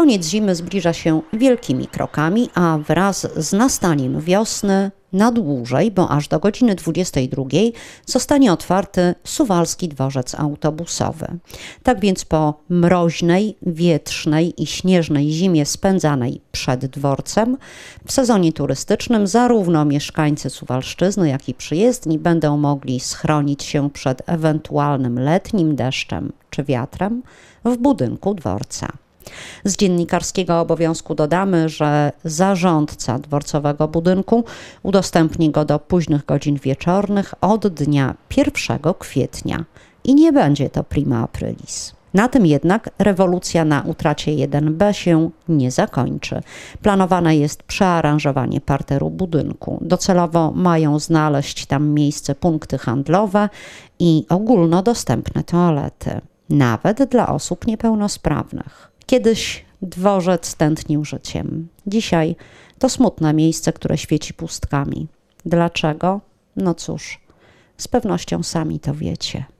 Koniec zimy zbliża się wielkimi krokami, a wraz z nastaniem wiosny na dłużej, bo aż do godziny 22 zostanie otwarty Suwalski Dworzec Autobusowy. Tak więc po mroźnej, wietrznej i śnieżnej zimie spędzanej przed dworcem, w sezonie turystycznym zarówno mieszkańcy Suwalszczyzny, jak i przyjezdni będą mogli schronić się przed ewentualnym letnim deszczem czy wiatrem w budynku dworca. Z dziennikarskiego obowiązku dodamy, że zarządca dworcowego budynku udostępni go do późnych godzin wieczornych od dnia 1 kwietnia i nie będzie to prima aprilis. Na tym jednak rewolucja na utracie 1B się nie zakończy. Planowane jest przearanżowanie parteru budynku. Docelowo mają znaleźć tam miejsce punkty handlowe i ogólnodostępne toalety, nawet dla osób niepełnosprawnych. Kiedyś dworzec tętnił życiem. Dzisiaj to smutne miejsce, które świeci pustkami. Dlaczego? No cóż, z pewnością sami to wiecie.